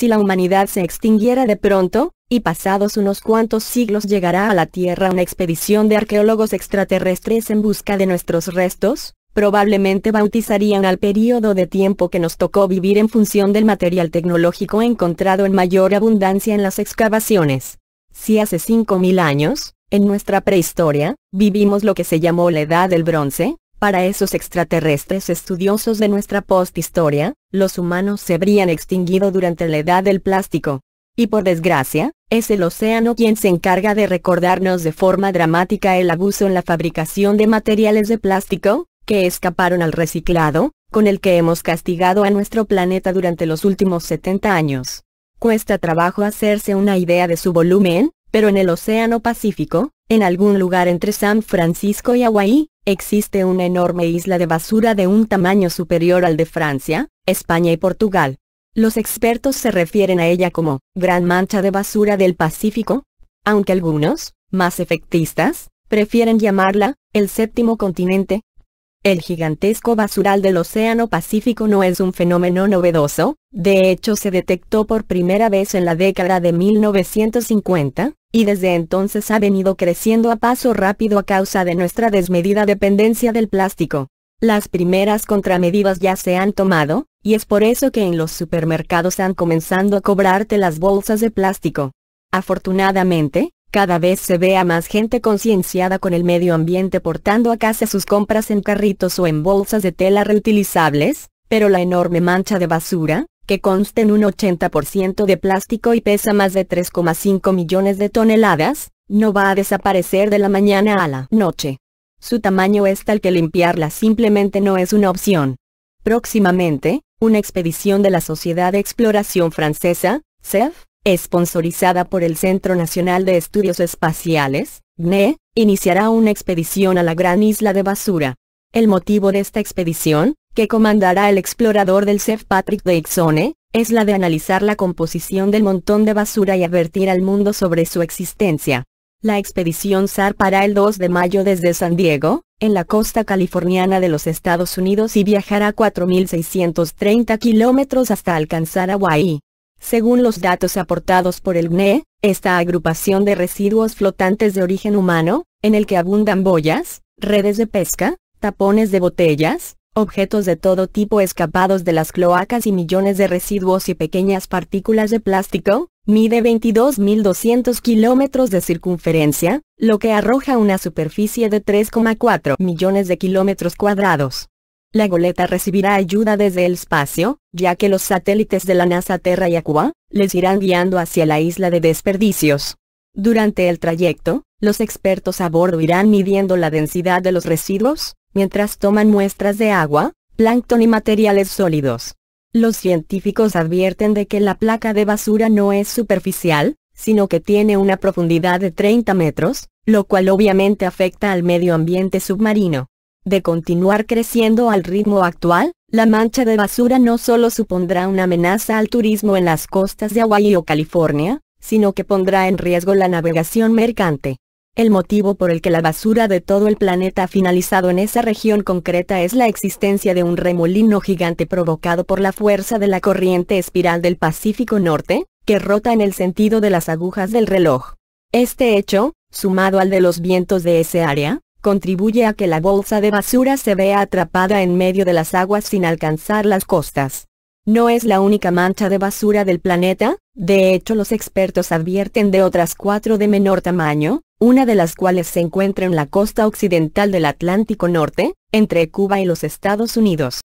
Si la humanidad se extinguiera de pronto, y pasados unos cuantos siglos llegará a la Tierra una expedición de arqueólogos extraterrestres en busca de nuestros restos, probablemente bautizarían al periodo de tiempo que nos tocó vivir en función del material tecnológico encontrado en mayor abundancia en las excavaciones. Si hace 5.000 años, en nuestra prehistoria, vivimos lo que se llamó la Edad del Bronce, para esos extraterrestres estudiosos de nuestra posthistoria, los humanos se habrían extinguido durante la edad del plástico. Y por desgracia, es el océano quien se encarga de recordarnos de forma dramática el abuso en la fabricación de materiales de plástico, que escaparon al reciclado, con el que hemos castigado a nuestro planeta durante los últimos 70 años. Cuesta trabajo hacerse una idea de su volumen, pero en el Océano Pacífico, en algún lugar entre San Francisco y Hawái, existe una enorme isla de basura de un tamaño superior al de Francia, España y Portugal. Los expertos se refieren a ella como Gran Mancha de Basura del Pacífico, aunque algunos, más efectistas, prefieren llamarla el séptimo continente, el gigantesco basural del Océano Pacífico no es un fenómeno novedoso, de hecho se detectó por primera vez en la década de 1950, y desde entonces ha venido creciendo a paso rápido a causa de nuestra desmedida dependencia del plástico. Las primeras contramedidas ya se han tomado, y es por eso que en los supermercados han comenzando a cobrarte las bolsas de plástico. Afortunadamente, cada vez se ve a más gente concienciada con el medio ambiente portando a casa sus compras en carritos o en bolsas de tela reutilizables, pero la enorme mancha de basura, que consta en un 80% de plástico y pesa más de 3,5 millones de toneladas, no va a desaparecer de la mañana a la noche. Su tamaño es tal que limpiarla simplemente no es una opción. Próximamente, una expedición de la Sociedad de Exploración Francesa, CEF, esponsorizada por el Centro Nacional de Estudios Espaciales, NE, iniciará una expedición a la gran isla de Basura. El motivo de esta expedición, que comandará el explorador del CEF Patrick Dixone, es la de analizar la composición del montón de basura y advertir al mundo sobre su existencia. La expedición zarpará el 2 de mayo desde San Diego, en la costa californiana de los Estados Unidos y viajará 4.630 kilómetros hasta alcanzar Hawái. Según los datos aportados por el GNE, esta agrupación de residuos flotantes de origen humano, en el que abundan boyas, redes de pesca, tapones de botellas, objetos de todo tipo escapados de las cloacas y millones de residuos y pequeñas partículas de plástico, mide 22.200 kilómetros de circunferencia, lo que arroja una superficie de 3,4 millones de kilómetros cuadrados. La goleta recibirá ayuda desde el espacio, ya que los satélites de la NASA Terra y Aqua, les irán guiando hacia la isla de desperdicios. Durante el trayecto, los expertos a bordo irán midiendo la densidad de los residuos, mientras toman muestras de agua, plancton y materiales sólidos. Los científicos advierten de que la placa de basura no es superficial, sino que tiene una profundidad de 30 metros, lo cual obviamente afecta al medio ambiente submarino de continuar creciendo al ritmo actual, la mancha de basura no solo supondrá una amenaza al turismo en las costas de Hawaii o California, sino que pondrá en riesgo la navegación mercante. El motivo por el que la basura de todo el planeta ha finalizado en esa región concreta es la existencia de un remolino gigante provocado por la fuerza de la corriente espiral del Pacífico Norte, que rota en el sentido de las agujas del reloj. Este hecho, sumado al de los vientos de ese área, contribuye a que la bolsa de basura se vea atrapada en medio de las aguas sin alcanzar las costas. No es la única mancha de basura del planeta, de hecho los expertos advierten de otras cuatro de menor tamaño, una de las cuales se encuentra en la costa occidental del Atlántico Norte, entre Cuba y los Estados Unidos.